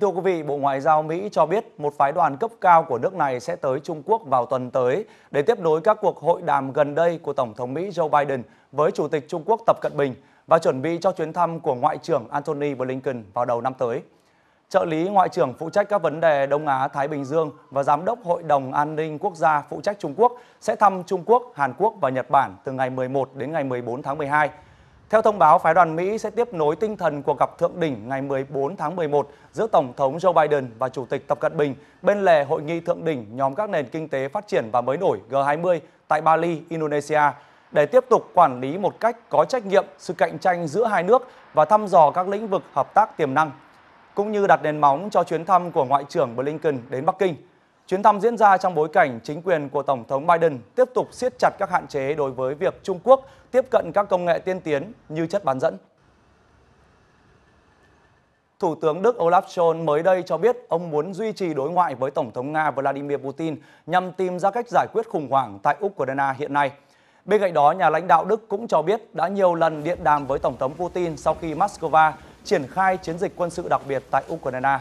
thưa quý vị, Bộ Ngoại giao Mỹ cho biết một phái đoàn cấp cao của nước này sẽ tới Trung Quốc vào tuần tới để tiếp nối các cuộc hội đàm gần đây của Tổng thống Mỹ Joe Biden với Chủ tịch Trung Quốc Tập Cận Bình và chuẩn bị cho chuyến thăm của Ngoại trưởng Antony Blinken vào đầu năm tới. Trợ lý Ngoại trưởng phụ trách các vấn đề Đông Á-Thái Bình Dương và Giám đốc Hội đồng An ninh Quốc gia phụ trách Trung Quốc sẽ thăm Trung Quốc, Hàn Quốc và Nhật Bản từ ngày 11 đến ngày 14 tháng 12. Theo thông báo, phái đoàn Mỹ sẽ tiếp nối tinh thần cuộc gặp thượng đỉnh ngày 14 tháng 11 giữa Tổng thống Joe Biden và Chủ tịch Tập Cận Bình bên lề hội nghị thượng đỉnh nhóm các nền kinh tế phát triển và mới nổi G20 tại Bali, Indonesia để tiếp tục quản lý một cách có trách nhiệm sự cạnh tranh giữa hai nước và thăm dò các lĩnh vực hợp tác tiềm năng, cũng như đặt nền móng cho chuyến thăm của Ngoại trưởng Blinken đến Bắc Kinh. Chuyến thăm diễn ra trong bối cảnh chính quyền của Tổng thống Biden tiếp tục siết chặt các hạn chế đối với việc Trung Quốc tiếp cận các công nghệ tiên tiến như chất bán dẫn. Thủ tướng Đức Olaf Scholz mới đây cho biết ông muốn duy trì đối ngoại với Tổng thống Nga Vladimir Putin nhằm tìm ra cách giải quyết khủng hoảng tại Ukraine hiện nay. Bên cạnh đó, nhà lãnh đạo Đức cũng cho biết đã nhiều lần điện đàm với Tổng thống Putin sau khi Moscow triển khai chiến dịch quân sự đặc biệt tại Ukraine.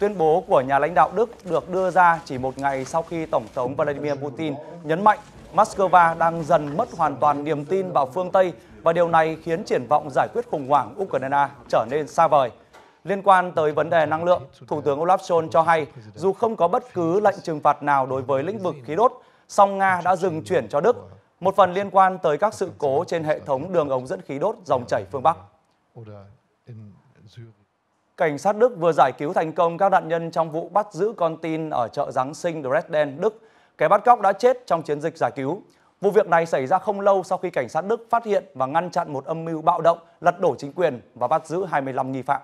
Tuyên bố của nhà lãnh đạo Đức được đưa ra chỉ một ngày sau khi Tổng thống Vladimir Putin nhấn mạnh Moscow đang dần mất hoàn toàn niềm tin vào phương Tây và điều này khiến triển vọng giải quyết khủng hoảng Ukraine trở nên xa vời. Liên quan tới vấn đề năng lượng, Thủ tướng Olaf Scholz cho hay dù không có bất cứ lệnh trừng phạt nào đối với lĩnh vực khí đốt, song Nga đã dừng chuyển cho Đức, một phần liên quan tới các sự cố trên hệ thống đường ống dẫn khí đốt dòng chảy phương Bắc. Cảnh sát Đức vừa giải cứu thành công các nạn nhân trong vụ bắt giữ con tin ở chợ Giáng sinh Dresden, Đức. Kẻ bắt cóc đã chết trong chiến dịch giải cứu. Vụ việc này xảy ra không lâu sau khi cảnh sát Đức phát hiện và ngăn chặn một âm mưu bạo động, lật đổ chính quyền và bắt giữ 25 nghi phạm.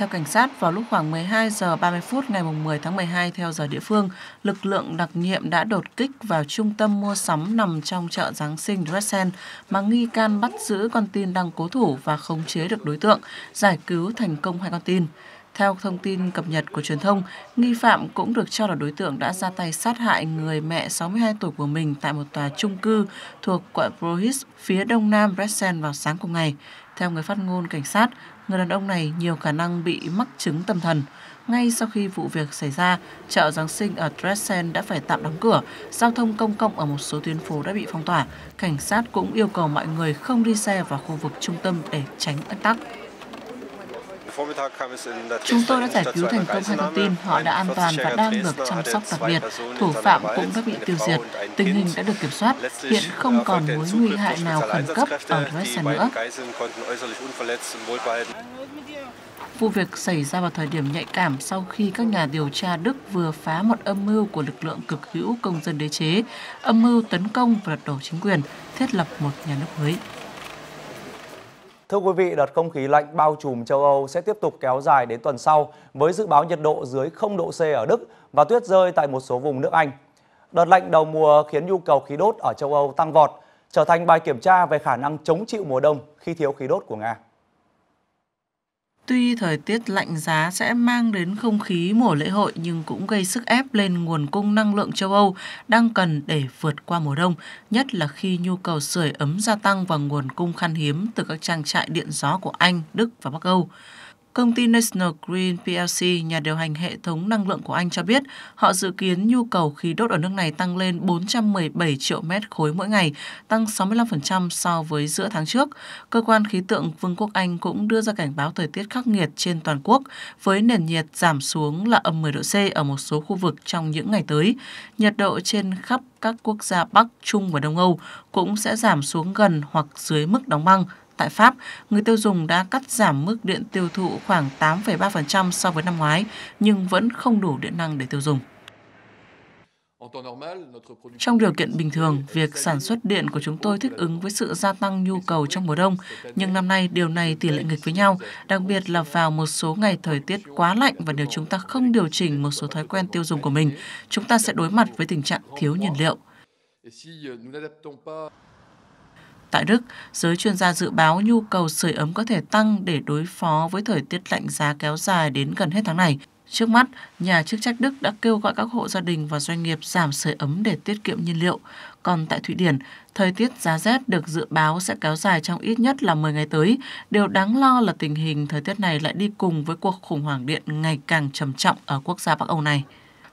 Theo cảnh sát, vào lúc khoảng 12 giờ 30 phút ngày 10 tháng 12 theo giờ địa phương, lực lượng đặc nhiệm đã đột kích vào trung tâm mua sắm nằm trong chợ Giáng sinh Dresden, mà nghi can bắt giữ con tin đang cố thủ và khống chế được đối tượng, giải cứu thành công hai con tin. Theo thông tin cập nhật của truyền thông, nghi phạm cũng được cho là đối tượng đã ra tay sát hại người mẹ 62 tuổi của mình tại một tòa trung cư thuộc quận Prohis phía đông nam Bressen vào sáng cùng ngày. Theo người phát ngôn cảnh sát, người đàn ông này nhiều khả năng bị mắc chứng tâm thần. Ngay sau khi vụ việc xảy ra, chợ Giáng sinh ở Dresden đã phải tạm đóng cửa, giao thông công cộng ở một số tuyến phố đã bị phong tỏa. Cảnh sát cũng yêu cầu mọi người không đi xe vào khu vực trung tâm để tránh ách tắc. Chúng tôi đã giải cứu thành công hai con tin, họ đã an toàn và đang được chăm sóc đặc biệt. Thủ phạm cũng đã bị tiêu diệt, tình hình đã được kiểm soát, hiện không còn mối nguy hại nào khẩn cấp ở Dresden nữa. Vụ việc xảy ra vào thời điểm nhạy cảm sau khi các nhà điều tra Đức vừa phá một âm mưu của lực lượng cực hữu công dân đế chế, âm mưu tấn công và đổ chính quyền, thiết lập một nhà nước mới. Thưa quý vị, đợt không khí lạnh bao trùm châu Âu sẽ tiếp tục kéo dài đến tuần sau với dự báo nhiệt độ dưới 0 độ C ở Đức và tuyết rơi tại một số vùng nước Anh. Đợt lạnh đầu mùa khiến nhu cầu khí đốt ở châu Âu tăng vọt, trở thành bài kiểm tra về khả năng chống chịu mùa đông khi thiếu khí đốt của Nga. Tuy thời tiết lạnh giá sẽ mang đến không khí mùa lễ hội nhưng cũng gây sức ép lên nguồn cung năng lượng châu Âu đang cần để vượt qua mùa đông, nhất là khi nhu cầu sưởi ấm gia tăng và nguồn cung khan hiếm từ các trang trại điện gió của Anh, Đức và Bắc Âu. Công ty National Green PLC, nhà điều hành hệ thống năng lượng của Anh cho biết, họ dự kiến nhu cầu khí đốt ở nước này tăng lên 417 triệu mét khối mỗi ngày, tăng 65% so với giữa tháng trước. Cơ quan khí tượng Vương quốc Anh cũng đưa ra cảnh báo thời tiết khắc nghiệt trên toàn quốc, với nền nhiệt giảm xuống là âm 10 độ C ở một số khu vực trong những ngày tới. Nhiệt độ trên khắp các quốc gia Bắc, Trung và Đông Âu cũng sẽ giảm xuống gần hoặc dưới mức đóng băng tại Pháp, người tiêu dùng đã cắt giảm mức điện tiêu thụ khoảng 8,3% so với năm ngoái, nhưng vẫn không đủ điện năng để tiêu dùng. Trong điều kiện bình thường, việc sản xuất điện của chúng tôi thích ứng với sự gia tăng nhu cầu trong mùa đông, nhưng năm nay điều này tỷ lệ nghịch với nhau, đặc biệt là vào một số ngày thời tiết quá lạnh và nếu chúng ta không điều chỉnh một số thói quen tiêu dùng của mình, chúng ta sẽ đối mặt với tình trạng thiếu nhiên liệu. Tại Đức, giới chuyên gia dự báo nhu cầu sưởi ấm có thể tăng để đối phó với thời tiết lạnh giá kéo dài đến gần hết tháng này. Trước mắt, nhà chức trách Đức đã kêu gọi các hộ gia đình và doanh nghiệp giảm sưởi ấm để tiết kiệm nhiên liệu. Còn tại Thụy Điển, thời tiết giá rét được dự báo sẽ kéo dài trong ít nhất là 10 ngày tới. Điều đáng lo là tình hình thời tiết này lại đi cùng với cuộc khủng hoảng điện ngày càng trầm trọng ở quốc gia Bắc Âu này.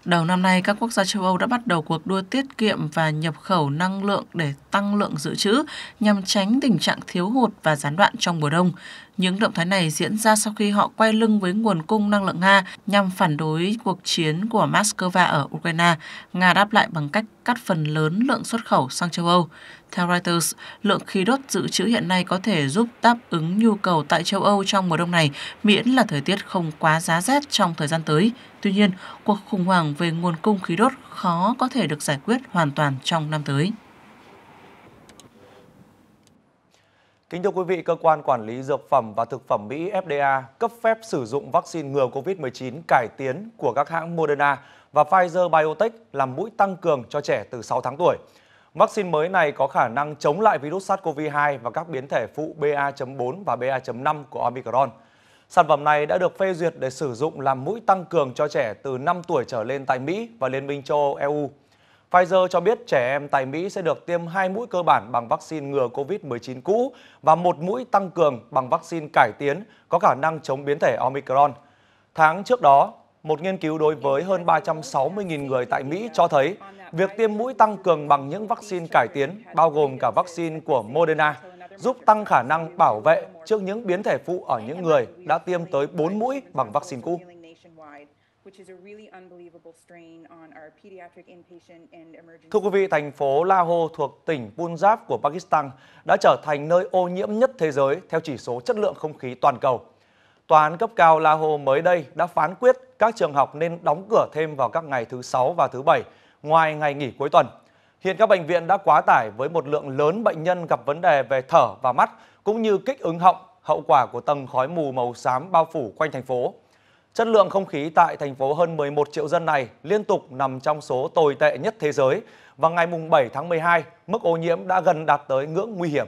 Đầu năm nay, các quốc gia châu Âu đã bắt đầu cuộc đua tiết kiệm và nhập khẩu năng lượng để tăng lượng dự trữ nhằm tránh tình trạng thiếu hụt và gián đoạn trong mùa đông. Những động thái này diễn ra sau khi họ quay lưng với nguồn cung năng lượng Nga nhằm phản đối cuộc chiến của Moscow ở Ukraine. Nga đáp lại bằng cách cắt phần lớn lượng xuất khẩu sang châu Âu. Theo Reuters, lượng khí đốt dự trữ hiện nay có thể giúp đáp ứng nhu cầu tại châu Âu trong mùa đông này, miễn là thời tiết không quá giá rét trong thời gian tới. Tuy nhiên, cuộc khủng hoảng về nguồn cung khí đốt khó có thể được giải quyết hoàn toàn trong năm tới. Kính thưa quý vị, Cơ quan Quản lý Dược phẩm và Thực phẩm Mỹ FDA cấp phép sử dụng vaccine ngừa COVID-19 cải tiến của các hãng Moderna và Pfizer-Biotech làm mũi tăng cường cho trẻ từ 6 tháng tuổi. Vaccine mới này có khả năng chống lại virus SARS-CoV-2 và các biến thể phụ BA.4 và BA.5 của Omicron. Sản phẩm này đã được phê duyệt để sử dụng làm mũi tăng cường cho trẻ từ 5 tuổi trở lên tại Mỹ và Liên minh châu Âu EU. Pfizer cho biết trẻ em tại Mỹ sẽ được tiêm hai mũi cơ bản bằng vaccine ngừa COVID-19 cũ và một mũi tăng cường bằng vaccine cải tiến có khả năng chống biến thể Omicron. Tháng trước đó, một nghiên cứu đối với hơn 360.000 người tại Mỹ cho thấy việc tiêm mũi tăng cường bằng những vaccine cải tiến, bao gồm cả vaccine của Moderna, giúp tăng khả năng bảo vệ trước những biến thể phụ ở những người đã tiêm tới 4 mũi bằng vaccine cũ. Thưa quý vị, thành phố Lahore thuộc tỉnh Punjab của Pakistan đã trở thành nơi ô nhiễm nhất thế giới theo chỉ số chất lượng không khí toàn cầu. Tòa án cấp cao Lahore mới đây đã phán quyết các trường học nên đóng cửa thêm vào các ngày thứ sáu và thứ bảy ngoài ngày nghỉ cuối tuần. Hiện các bệnh viện đã quá tải với một lượng lớn bệnh nhân gặp vấn đề về thở và mắt, cũng như kích ứng họng, hậu quả của tầng khói mù màu xám bao phủ quanh thành phố. Chất lượng không khí tại thành phố hơn 11 triệu dân này liên tục nằm trong số tồi tệ nhất thế giới và ngày 7 tháng 12, mức ô nhiễm đã gần đạt tới ngưỡng nguy hiểm.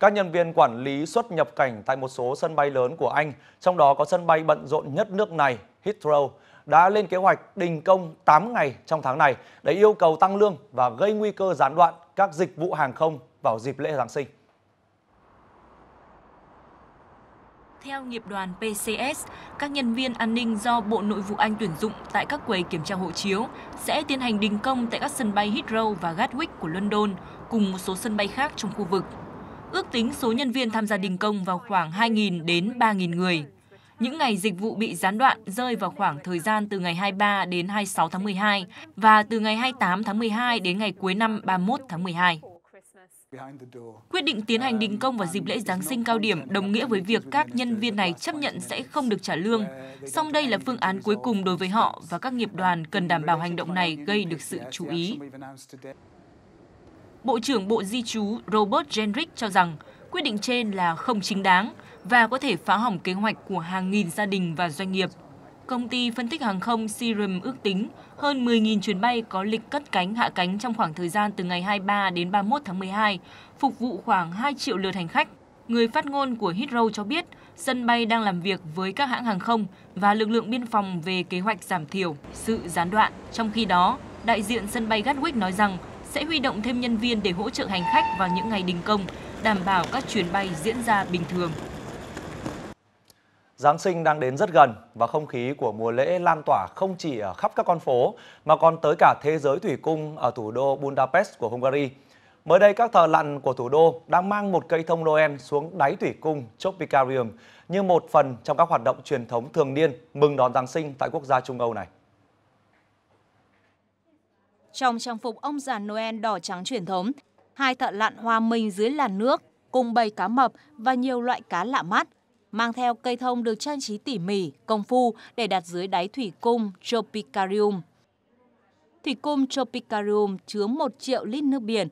Các nhân viên quản lý xuất nhập cảnh tại một số sân bay lớn của Anh, trong đó có sân bay bận rộn nhất nước này, Heathrow, đã lên kế hoạch đình công 8 ngày trong tháng này để yêu cầu tăng lương và gây nguy cơ gián đoạn các dịch vụ hàng không vào dịp lễ Giáng sinh. Theo nghiệp đoàn PCS, các nhân viên an ninh do Bộ Nội vụ Anh tuyển dụng tại các quầy kiểm tra hộ chiếu sẽ tiến hành đình công tại các sân bay Heathrow và Gatwick của London cùng một số sân bay khác trong khu vực. Ước tính số nhân viên tham gia đình công vào khoảng 2.000 đến 3.000 người. Những ngày dịch vụ bị gián đoạn rơi vào khoảng thời gian từ ngày 23 đến 26 tháng 12 và từ ngày 28 tháng 12 đến ngày cuối năm 31 tháng 12. Quyết định tiến hành đình công vào dịp lễ Giáng sinh cao điểm đồng nghĩa với việc các nhân viên này chấp nhận sẽ không được trả lương. Song đây là phương án cuối cùng đối với họ và các nghiệp đoàn cần đảm bảo hành động này gây được sự chú ý. Bộ trưởng Bộ Di trú Robert Jenrick cho rằng quyết định trên là không chính đáng và có thể phá hỏng kế hoạch của hàng nghìn gia đình và doanh nghiệp công ty phân tích hàng không Serum ước tính hơn 10.000 chuyến bay có lịch cất cánh hạ cánh trong khoảng thời gian từ ngày 23 đến 31 tháng 12, phục vụ khoảng 2 triệu lượt hành khách. Người phát ngôn của Heathrow cho biết sân bay đang làm việc với các hãng hàng không và lực lượng biên phòng về kế hoạch giảm thiểu sự gián đoạn. Trong khi đó, đại diện sân bay Gatwick nói rằng sẽ huy động thêm nhân viên để hỗ trợ hành khách vào những ngày đình công, đảm bảo các chuyến bay diễn ra bình thường. Giáng sinh đang đến rất gần và không khí của mùa lễ lan tỏa không chỉ ở khắp các con phố mà còn tới cả thế giới thủy cung ở thủ đô Budapest của Hungary. Mới đây, các thợ lặn của thủ đô đang mang một cây thông Noel xuống đáy thủy cung Tropicarium như một phần trong các hoạt động truyền thống thường niên mừng đón Giáng sinh tại quốc gia Trung Âu này. Trong trang phục ông già Noel đỏ trắng truyền thống, hai thợ lặn hòa mình dưới làn nước cùng bầy cá mập và nhiều loại cá lạ mắt – mang theo cây thông được trang trí tỉ mỉ, công phu để đặt dưới đáy thủy cung Tropicarium. Thủy cung Tropicarium chứa 1 triệu lít nước biển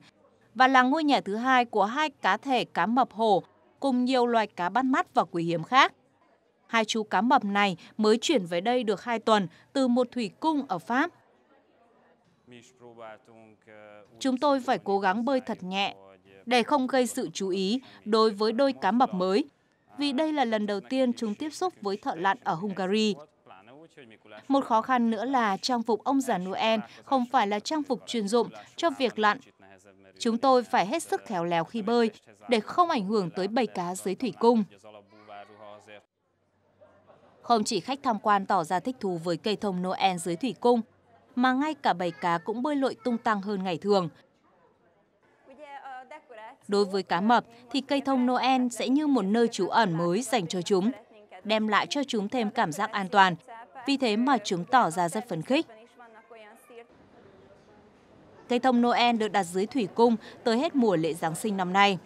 và là ngôi nhà thứ hai của hai cá thể cá mập hồ cùng nhiều loài cá bắt mắt và quý hiếm khác. Hai chú cá mập này mới chuyển về đây được 2 tuần từ một thủy cung ở Pháp. Chúng tôi phải cố gắng bơi thật nhẹ để không gây sự chú ý đối với đôi cá mập mới vì đây là lần đầu tiên chúng tiếp xúc với thợ lặn ở Hungary. Một khó khăn nữa là trang phục ông già Noel không phải là trang phục chuyên dụng cho việc lặn. Chúng tôi phải hết sức khéo léo khi bơi để không ảnh hưởng tới bầy cá dưới thủy cung. Không chỉ khách tham quan tỏ ra thích thú với cây thông Noel dưới thủy cung, mà ngay cả bầy cá cũng bơi lội tung tăng hơn ngày thường – Đối với cá mập thì cây thông Noel sẽ như một nơi trú ẩn mới dành cho chúng, đem lại cho chúng thêm cảm giác an toàn. Vì thế mà chúng tỏ ra rất phấn khích. Cây thông Noel được đặt dưới thủy cung tới hết mùa lễ Giáng sinh năm nay.